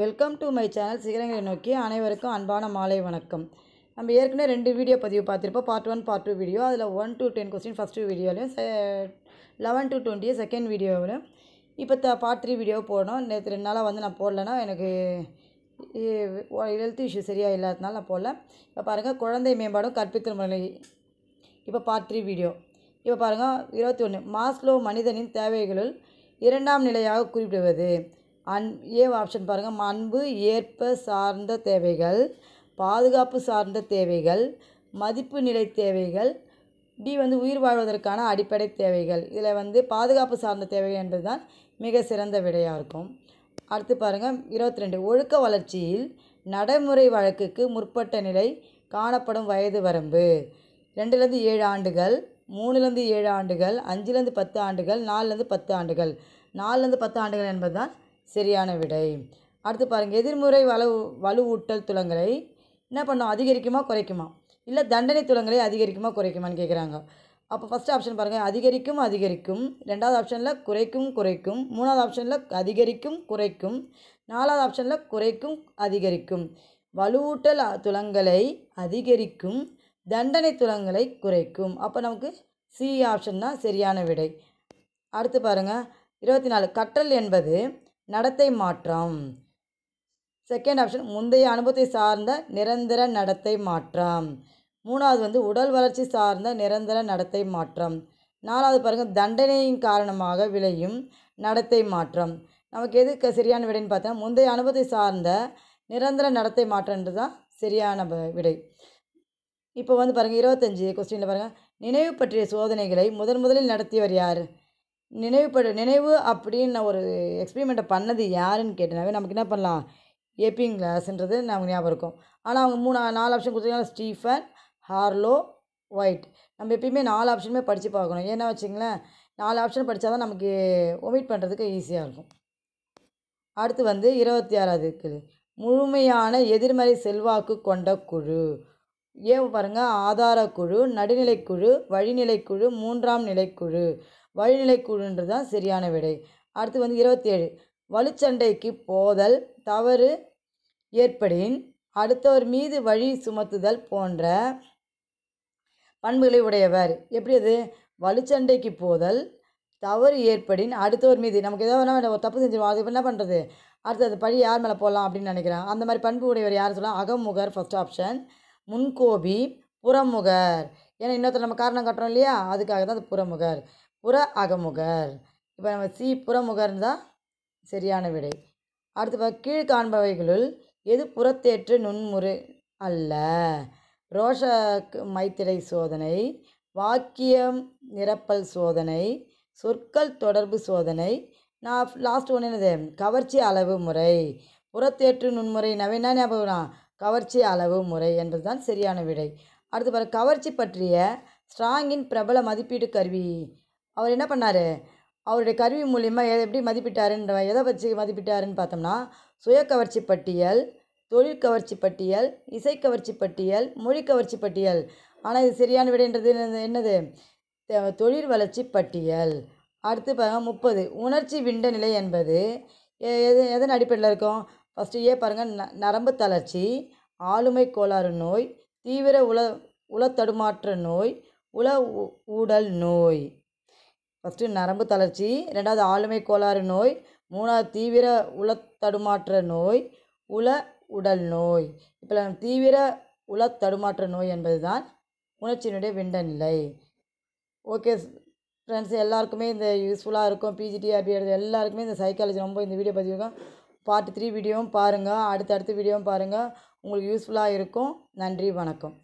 welcome to my channel சிகரங்களை நோக்கி அனைவருக்கும் அன்பான மாலை வணக்கம் நம்ம ஏற்கனவே ரெண்டு வீடியோ பதிவு பார்த்துருப்போம் part one part two video அதில் one to ten question first வீடியோலையும் லெவன் டு டுவெண்ட்டி செகண்ட் வீடியோவிலும் இப்போ த பார்ட் த்ரீ வீடியோ போடணும் நேற்று ரெண்டு நாளாக வந்து நான் போடலைன்னா எனக்கு ஹெல்த் இஷ்யூ சரியாக இல்லாததுனால நான் போடல இப்போ பாருங்கள் குழந்தை மேம்பாடும் கற்பித்தல் முறை இப்போ பார்ட் த்ரீ வீடியோ இப்போ பாருங்கள் இருபத்தி ஒன்று மாஸ்லோ மனிதனின் தேவைகளுள் இரண்டாம் நிலையாக குறிப்பிடுவது அன் ஏ ஆப்ஷன் பாருங்கள் அன்பு ஏற்ப சார்ந்த தேவைகள் பாதுகாப்பு சார்ந்த தேவைகள் மதிப்பு நிலை தேவைகள் டி வந்து உயிர் வாழ்வதற்கான அடிப்படை தேவைகள் இதில் வந்து பாதுகாப்பு சார்ந்த தேவைகள் என்பது தான் மிக சிறந்த விடையாக இருக்கும் அடுத்து பாருங்கள் இருபத்தி ரெண்டு ஒழுக்க வளர்ச்சியில் நடைமுறை வழக்குக்கு முற்பட்ட நிலை காணப்படும் வயது வரம்பு ரெண்டுலேருந்து ஏழு ஆண்டுகள் மூணுலேருந்து ஏழு ஆண்டுகள் அஞ்சுலேருந்து பத்து ஆண்டுகள் நாலுலேருந்து பத்து ஆண்டுகள் நாலுலேருந்து பத்து ஆண்டுகள் என்பதுதான் சரியான விடை அடுத்து பாருங்கள் எதிர்முறை வலு வலுவூட்டல் துலங்களை என்ன பண்ணோம் அதிகரிக்குமா குறைக்குமா இல்லை தண்டனை துளங்களை அதிகரிக்குமா குறைக்குமான்னு கேட்குறாங்க அப்போ ஃபஸ்ட் ஆப்ஷன் பாருங்கள் அதிகரிக்கும் அதிகரிக்கும் ரெண்டாவது ஆப்ஷனில் குறைக்கும் குறைக்கும் மூணாவது ஆப்ஷனில் அதிகரிக்கும் குறைக்கும் நாலாவது ஆப்ஷனில் குறைக்கும் அதிகரிக்கும் வலுவூட்டல் துலங்களை அதிகரிக்கும் தண்டனை துளங்களை குறைக்கும் அப்போ நமக்கு சி ஆப்ஷன் தான் சரியான விடை அடுத்து பாருங்கள் இருபத்தி நாலு கற்றல் என்பது நடத்தை மாற்றம் செகண்ட் ஆப்ஷன் முந்தைய அனுபவத்தை சார்ந்த நிரந்தர நடத்தை மாற்றம் மூணாவது வந்து உடல் வளர்ச்சி சார்ந்த நிரந்தர நடத்தை மாற்றம் நாலாவது பாருங்கள் தண்டனையின் காரணமாக விளையும் நடத்தை மாற்றம் நமக்கு எதுக்கு சரியான விடைன்னு பார்த்தா முந்தைய அனுபவத்தை சார்ந்த நிரந்தர நடத்தை மாற்றம்ன்றது தான் சரியான விடை இப்போ வந்து பாருங்கள் இருபத்தஞ்சி கொஸ்டினில் பாருங்கள் நினைவு பற்றிய சோதனைகளை முதன் முதலில் நடத்தியவர் யார் நினைவுபடு நினைவு அப்படின்னு நான் ஒரு எக்ஸ்பிரிமெண்ட்டை பண்ணது யாருன்னு கேட்டனாவே நமக்கு என்ன பண்ணலாம் ஏபிங் கிளாஸ்ன்றது நமக்கு ஞாபகம் இருக்கும் ஆனால் அவங்க மூணு நாலு ஆப்ஷன் கொடுத்துருக்காங்க ஸ்டீஃபன் ஹார்லோ ஒயிட் நம்ம எப்பயுமே நாலு ஆப்ஷனுமே படித்து பார்க்கணும் ஏன்னா வச்சுங்களேன் நாலு ஆப்ஷன் படித்தா தான் நமக்கு ஒமிட் பண்ணுறதுக்கு ஈஸியாக இருக்கும் அடுத்து வந்து இருபத்தி ஆறாவது இருக்குது முழுமையான எதிர்மறை செல்வாக்கு கொண்ட குழு ஏன் பாருங்கள் ஆதாரக்குழு நடுநிலைக்குழு வழிநிலைக்குழு மூன்றாம் நிலைக்குழு வழிநிலை குழுன்றது தான் சரியான விடை அடுத்து வந்து இருபத்தேழு வலுச்சண்டைக்கு போதல் தவறு ஏற்படின் அடுத்தவர் மீது வழி சுமத்துதல் போன்ற பண்புகளை உடையவர் எப்படி அது வலுச்சண்டைக்கு போதல் தவறு ஏற்படின் அடுத்தவர் மீது நமக்கு எதாவது வேணால் ஒரு தப்பு செஞ்சிருவோம் அது என்ன பண்ணுறது அடுத்து அது பழி யார் மேலே போகலாம் அப்படின்னு நினைக்கிறேன் அந்த மாதிரி பண்பு உடையவர் யார் சொல்லலாம் அகமுகர் ஃபஸ்ட் ஆப்ஷன் முன்கோபி புறமுகர் ஏன்னா இன்னொருத்தர் நம்ம காரணம் கட்டுறோம் இல்லையா அதுக்காக தான் அது புறமுகர் புற அகமுகர் இப்போ நம்ம சி புறமுகர் தான் சரியான விடை அடுத்து கீழ் காண்பவைகளுள் எது புறத்தேற்று நுண்முறை அல்ல ரோஷ மைத்திரை சோதனை வாக்கியம் நிரப்பல் சோதனை சொற்கள் தொடர்பு சோதனை நான் லாஸ்ட் ஒன்று என்னது கவர்ச்சி அளவு முறை புறத்தேற்று நுண்முறை என்ன ஞாபகம் கவர்ச்சி அளவு முறை என்பது தான் சரியான விடை அடுத்து பாரு கவர்ச்சி பற்றிய ஸ்ட்ராங்கின் பிரபல மதிப்பீட்டு கருவி அவர் என்ன பண்ணார் அவருடைய கருவி மூலியமாக எதை எப்படி மதிப்பிட்டாருன்ற எதை வச்சு மதிப்பிட்டாருன்னு பார்த்தோம்னா சுய கவர்ச்சி பட்டியல் தொழில் கவர்ச்சி பட்டியல் இசை கவர்ச்சி பட்டியல் மொழி கவர்ச்சி பட்டியல் ஆனால் இது சரியான விடைன்றது என்னது தொழில் வளர்ச்சி பட்டியல் அடுத்து பாருங்கள் முப்பது உணர்ச்சி விண்ட நிலை என்பது எது எதன் அடிப்படையில் இருக்கும் ஃபஸ்ட்டு ஏ பாருங்கள் ந நரம்பு தளர்ச்சி ஆளுமை கோளாறு நோய் தீவிர உல உளத்தடுமாற்ற நோய் உள ஊடல் நோய் ஃபஸ்ட்டு நரம்பு தளர்ச்சி ரெண்டாவது ஆளுமை கோளாறு நோய் மூணாவது தீவிர உளத்தடுமாற்ற நோய் உல உடல் நோய் இப்போ தீவிர உளத்தடுமாற்ற நோய் என்பது தான் உணர்ச்சியினுடைய விண்டநிலை ஓகே ஃப்ரெண்ட்ஸ் எல்லாருக்குமே இந்த யூஸ்ஃபுல்லாக இருக்கும் பிஜிடிஆர்பி எடுத்து எல்லாருக்குமே இந்த சைக்காலஜி ரொம்ப இந்த வீடியோ பதிவிருக்கோம் பார்ட் த்ரீ வீடியோவும் பாருங்கள் அடுத்தடுத்த வீடியோவும் பாருங்கள் உங்களுக்கு யூஸ்ஃபுல்லாக இருக்கும் நன்றி வணக்கம்